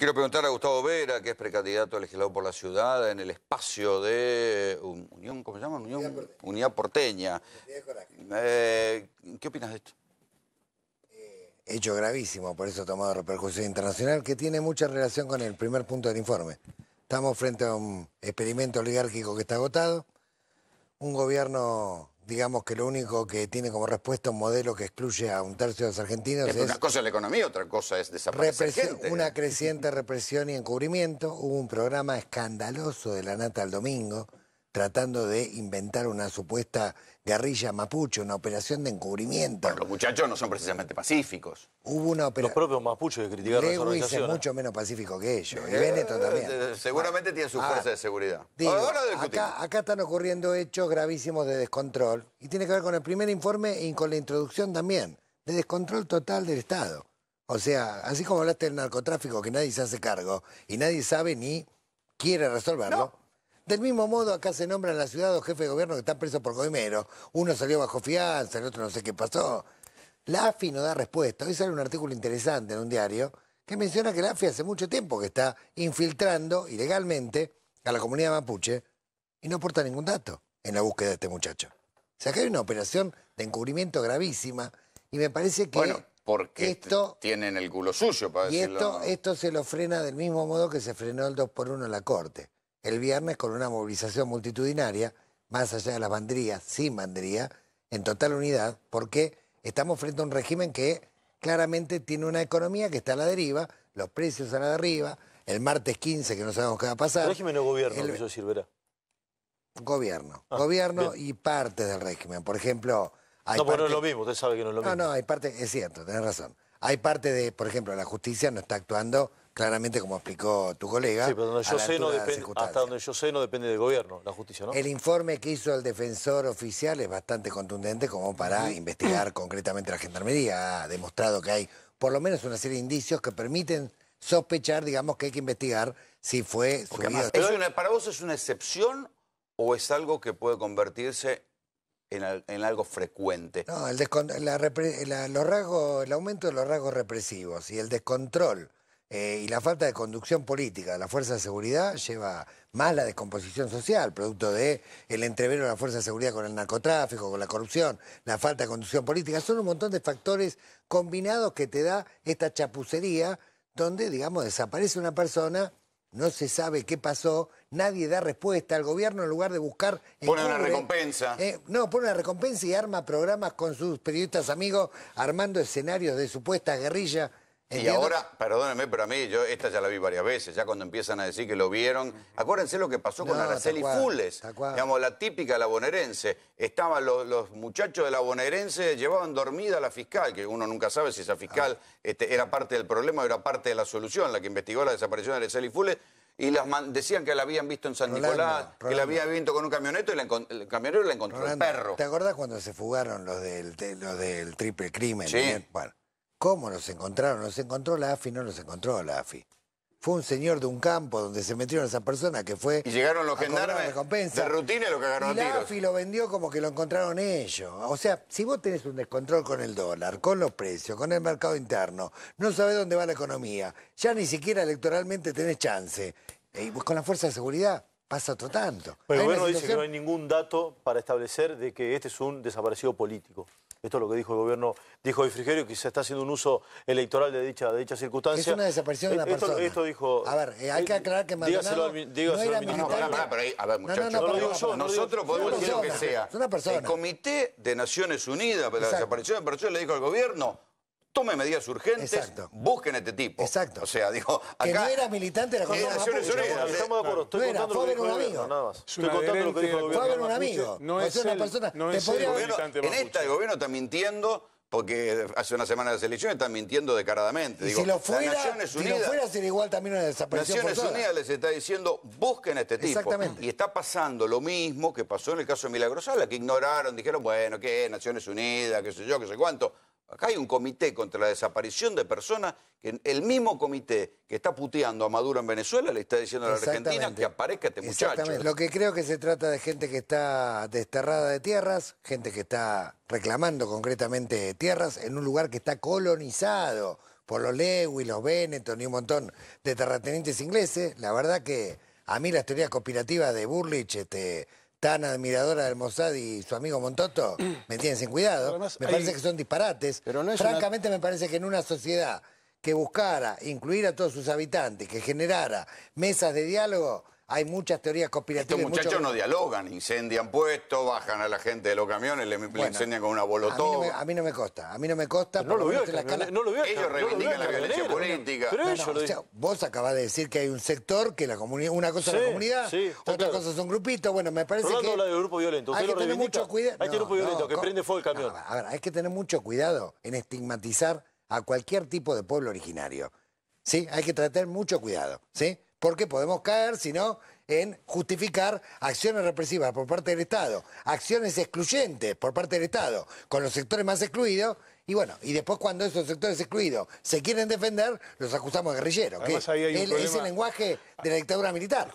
Quiero preguntar a Gustavo Vera, que es precandidato a legislador por la ciudad, en el espacio de um, Unión, ¿cómo se llama? Unión, Unidad Porteña. Eh, ¿Qué opinas de esto? Eh, hecho gravísimo, por eso tomado repercusión internacional, que tiene mucha relación con el primer punto del informe. Estamos frente a un experimento oligárquico que está agotado, un gobierno digamos que lo único que tiene como respuesta un modelo que excluye a un tercio de los argentinos es... Una cosa es la economía, otra cosa es desaparecer Una creciente represión y encubrimiento. Hubo un programa escandaloso de la nata al domingo tratando de inventar una supuesta guerrilla mapuche, una operación de encubrimiento. los muchachos no son precisamente pacíficos. Hubo una operación... Los propios mapuches que criticaron es mucho menos pacífico que ellos, y eh, eh, también. Eh, seguramente tiene sus ah, fuerzas de seguridad. acá, están ocurriendo hechos gravísimos de descontrol, y tiene que ver con el primer informe y con la introducción también, de descontrol total del Estado. O sea, así como hablaste del narcotráfico, que nadie se hace cargo, y nadie sabe ni quiere resolverlo... Del mismo modo, acá se nombran la ciudad dos jefes de gobierno que están presos por coimero. Uno salió bajo fianza, el otro no sé qué pasó. La AFI no da respuesta. Hoy sale un artículo interesante en un diario que menciona que la AFI hace mucho tiempo que está infiltrando ilegalmente a la comunidad mapuche y no aporta ningún dato en la búsqueda de este muchacho. O sea, que hay una operación de encubrimiento gravísima y me parece que... Bueno, porque esto, tienen el culo sucio, para y Esto, esto se lo frena del mismo modo que se frenó el 2 por 1 en la Corte el viernes con una movilización multitudinaria, más allá de las banderías, sin bandería, en total unidad, porque estamos frente a un régimen que claramente tiene una economía que está a la deriva, los precios a la deriva, el martes 15 que no sabemos qué va a pasar. ¿Régimen o gobierno? El... Eso sirverá. Gobierno. Ah, gobierno y parte del régimen. Por ejemplo... Hay no, pero no es lo mismo, usted sabe que no es lo mismo. No, no, hay parte, es cierto, tenés razón. Hay parte de, por ejemplo, la justicia no está actuando claramente, como explicó tu colega. Sí, pero hasta donde yo sé no depende del gobierno, la justicia, ¿no? El informe que hizo el defensor oficial es bastante contundente como para investigar concretamente la gendarmería. Ha demostrado que hay por lo menos una serie de indicios que permiten sospechar, digamos, que hay que investigar si fue su ¿Para vos es una excepción o es algo que puede convertirse en, algo frecuente? No, el aumento de los rasgos represivos y el descontrol eh, y la falta de conducción política la Fuerza de Seguridad lleva más la descomposición social, producto de el entrevero de la Fuerza de Seguridad con el narcotráfico, con la corrupción, la falta de conducción política. Son un montón de factores combinados que te da esta chapucería donde, digamos, desaparece una persona, no se sabe qué pasó, nadie da respuesta. al gobierno, en lugar de buscar. Pone una recompensa. Eh, no, pone una recompensa y arma programas con sus periodistas amigos, armando escenarios de supuesta guerrillas y ahora, perdóneme, pero a mí, yo esta ya la vi varias veces, ya cuando empiezan a decir que lo vieron. Acuérdense lo que pasó con Araceli Fules, digamos, la típica la bonaerense. Estaban los, muchachos de la bonaerense, llevaban dormida a la fiscal, que uno nunca sabe si esa fiscal ah. este, era parte del problema o era parte de la solución, la que investigó la desaparición de Araceli Fules. Y las decían que la habían visto en San Nicolás, que la habían visto con un camioneto y el camionero la encontró en el perro. ¿Te acordás cuando se fugaron los del, los del triple crimen? Sí. ¿Cómo los encontraron? ¿Los encontró la AFI, no los encontró la AFI. Fue un señor de un campo donde se metieron esas personas que fue. Y llegaron los gendarmes. De rutina lo cagaron y la AFI lo vendió como que lo encontraron ellos. O sea, si vos tenés un descontrol con el dólar, con los precios, con el mercado interno, no sabés dónde va la economía, ya ni siquiera electoralmente tenés chance. Y pues con la fuerza de seguridad pasa otro tanto. Pero bueno, dice que no hay ningún dato para establecer de que este es un desaparecido político. Esto es lo que dijo el gobierno, dijo hoy Frigerio, que se está haciendo un uso electoral de dicha, de circunstancia. Es una desaparición de una eh, persona. Esto dijo... A ver, eh, hay que eh, aclarar que Maldonado al, no era militar. No, pero ahí, a ver, muchachos. nosotros podemos decir lo que sea. Es una persona. El Comité de Naciones Unidas para la desaparición de persona le dijo al gobierno tome medidas urgentes, busquen a este tipo. Exacto. O sea, digo, acá... Que no era militante de la Naciones Unidas. Estamos de acuerdo. Estoy no era, fue a ver un amigo. Estoy contando lo que dijo el gobierno. Fue a ver un amigo. No es una persona... No es el militante En esta el gobierno está mintiendo porque hace una semana de las elecciones están mintiendo descaradamente. Y si lo fuera, Naciones Unidas, si lo fuera sería igual también una desaparición Naciones Unidas les está diciendo, busquen a este tipo. Exactamente. Y está pasando lo mismo que pasó en el caso de Milagrosala, que ignoraron, dijeron, bueno, ¿qué? Naciones Unidas, qué sé yo, qué sé cuánto. Acá hay un comité contra la desaparición de personas, que el mismo comité que está puteando a Maduro en Venezuela le está diciendo a la Argentina que aparezca este muchacho. Exactamente. Lo que creo que se trata de gente que está desterrada de tierras, gente que está reclamando concretamente tierras en un lugar que está colonizado por los Lewis, los Benetton y un montón de terratenientes ingleses. La verdad que a mí las teorías conspirativas de Burlich, este, tan admiradora del Mossad y su amigo Montoto, me tienen sin cuidado. me parece que son disparates. Francamente me parece que en una sociedad que buscara incluir a todos sus habitantes, que generara mesas de diálogo, hay muchas teorías conspirativas. Estos muchachos no dialogan, incendian puestos, bajan a la gente de los camiones, le, incendian con una bolotón. A, mí no me, costa, a mí no me costa. No lo, vio Ellos reivindican la violencia política. vos acabás de decir que hay un sector que la comunidad, una cosa es la comunidad, otra cosa es un grupito. Bueno, me parece Rolando que... habla de grupo violento. hay que tener mucho cuidado. Hay grupo violento que prende fuego el camión. a ver, hay que tener mucho cuidado en estigmatizar a cualquier tipo de pueblo originario. ¿Sí? Hay que tratar mucho cuidado, ¿sí? porque podemos caer, si no, en justificar acciones represivas por parte del Estado, acciones excluyentes por parte del Estado, con los sectores más excluidos, y bueno, y después cuando esos sectores excluidos se quieren defender, los acusamos de guerrilleros. es, el lenguaje de la dictadura militar.